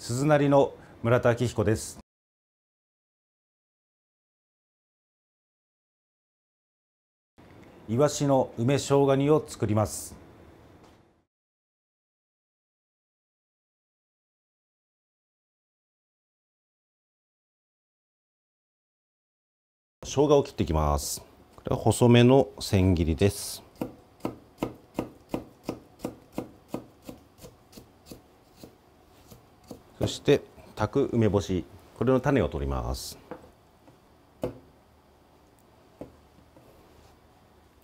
鈴なりの村田明彦ですイワシの梅生姜煮を作ります生姜を切っていきますこれは細めの千切りですそして炊く梅干しこれの種を取りますは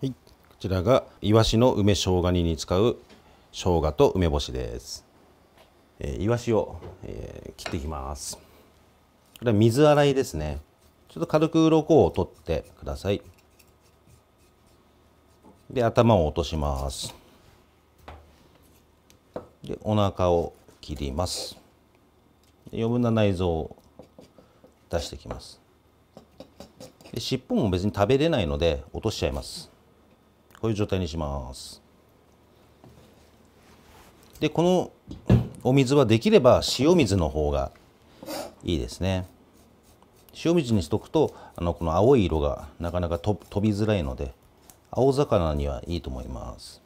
いこちらがいわしの梅生姜煮に使う生姜と梅干しですえー、イワシを、えー、切っていきますこれは水洗いですねちょっと軽く鱗を取ってくださいで頭を落としますでお腹を切ります余分な内臓を出してきますで尻尾も別に食べれないので落としちゃいますこういう状態にしますでこのお水はできれば塩水の方がいいですね塩水にしとくとあのこの青い色がなかなか飛びづらいので青魚にはいいと思います。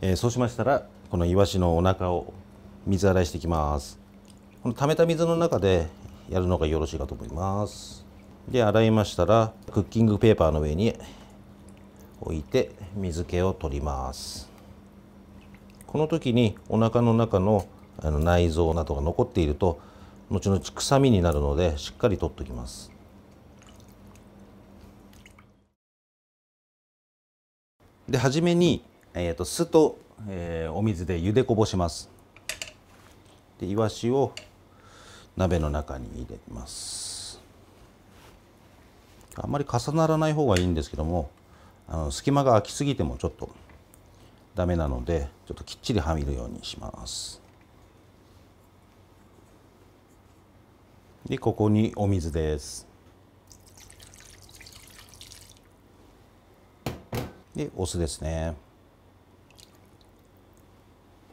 えー、そうしましたらこのイワシのお腹を水洗いしていきますこの溜めた水の中でやるのがよろしいかと思いますで洗いましたらクッキングペーパーの上に置いて水気を取りますこの時にお腹の中のあの内臓などが残っていると後々臭みになるのでしっかり取っておきますで初めにえーと、酢と、えー、お水で茹でこぼしますでいわしを鍋の中に入れますあんまり重ならない方がいいんですけどもあの隙間が空きすぎてもちょっとダメなのでちょっときっちりはみるようにしますでここにお水ですでお酢ですね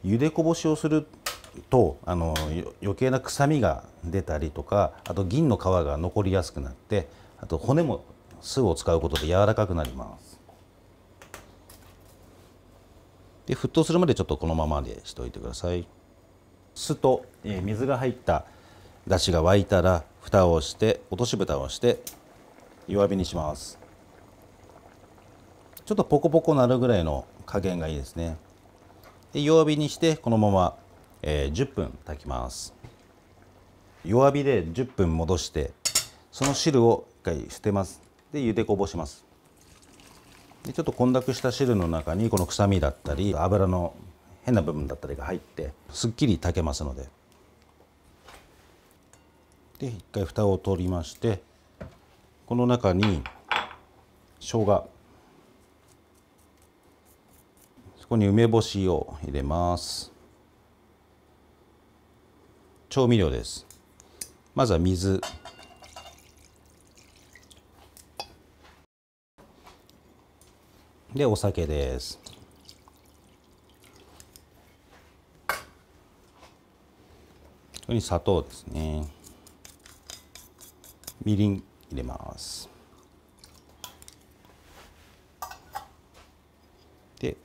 茹でこぼしをするとあの余計な臭みが出たりとかあと銀の皮が残りやすくなってあと骨も酢を使うことで柔らかくなりますで沸騰するまでちょっとこのままでしておいてください酢と、え水が入っただしが沸いたら蓋をして落とし蓋をして弱火にしますちょっとポコポコなるぐらいの加減がいいですねで弱火にしてこのまま、えー、10分炊きます弱火で10分戻してその汁を一回捨てますで茹でこぼしますでちょっと混濁した汁の中にこの臭みだったり油の変な部分だったりが入ってすっきり炊けますのでで一回蓋を取りましてこの中に生姜ここに梅干しを入れます調味料ですまずは水でお酒ですここに砂糖ですねみりん入れますで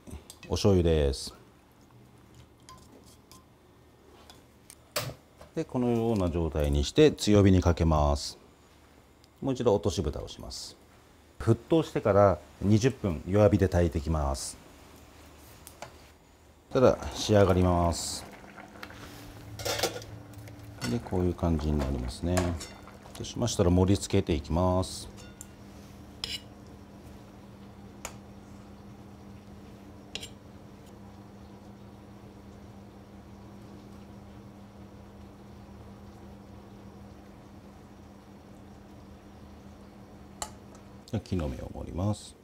お醤油ですでこのような状態にして強火にかけますもう一度落とし蓋をします沸騰してから20分弱火で炊いていきますただ仕上がりますでこういう感じになりますねそうしましたら盛り付けていきます木の芽を盛ります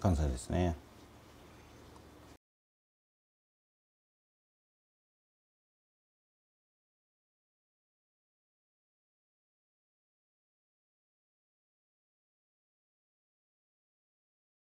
完成ですね